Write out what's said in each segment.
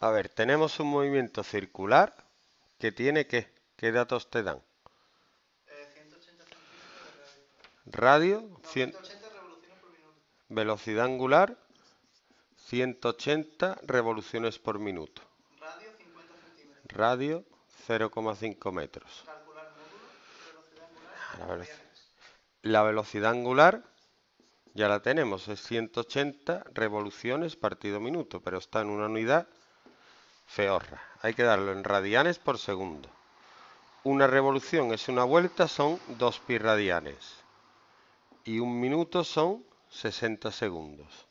A ver, tenemos un movimiento circular que tiene qué? ¿Qué datos te dan? Eh, radio. 180 revoluciones por minuto. Velocidad angular. 180 revoluciones por minuto. Radio 0,5 metros. Calcular módulo, velocidad angular. Ah, la velocidad angular ya la tenemos, es 180 revoluciones partido minuto, pero está en una unidad Feorra. Hay que darlo en radianes por segundo. Una revolución es una vuelta, son 2 pi radianes. Y un minuto son 60 segundos.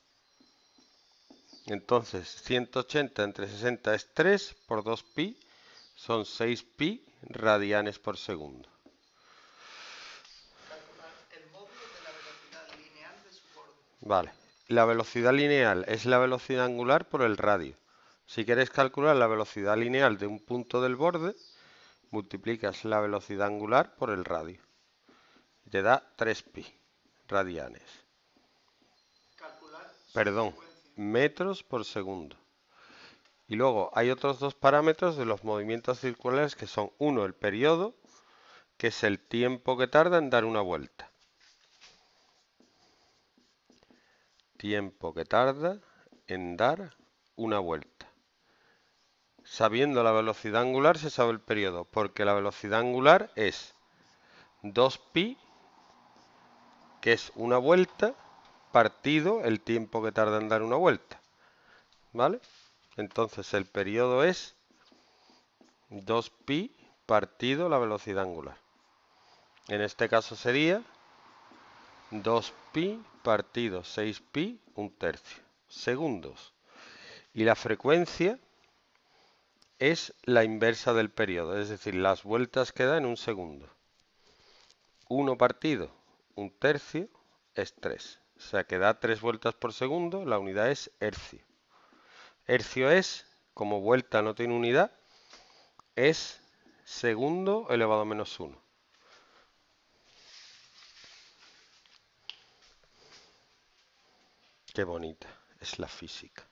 Entonces, 180 entre 60 es 3 por 2 pi, son 6 pi radianes por segundo. Vale. La velocidad lineal es la velocidad angular por el radio. Si quieres calcular la velocidad lineal de un punto del borde, multiplicas la velocidad angular por el radio. te da 3pi radianes. Perdón, metros por segundo. Y luego hay otros dos parámetros de los movimientos circulares que son uno, el periodo, que es el tiempo que tarda en dar una vuelta. Tiempo que tarda en dar una vuelta. Sabiendo la velocidad angular se sabe el periodo, porque la velocidad angular es 2pi, que es una vuelta, partido el tiempo que tarda en dar una vuelta. ¿Vale? Entonces el periodo es 2pi partido la velocidad angular. En este caso sería 2pi partido 6pi, un tercio, segundos. Y la frecuencia es la inversa del periodo, es decir, las vueltas que da en un segundo. Uno partido, un tercio, es 3. O sea que da 3 vueltas por segundo, la unidad es hercio. Hercio es, como vuelta no tiene unidad, es segundo elevado a menos 1. Qué bonita es la física.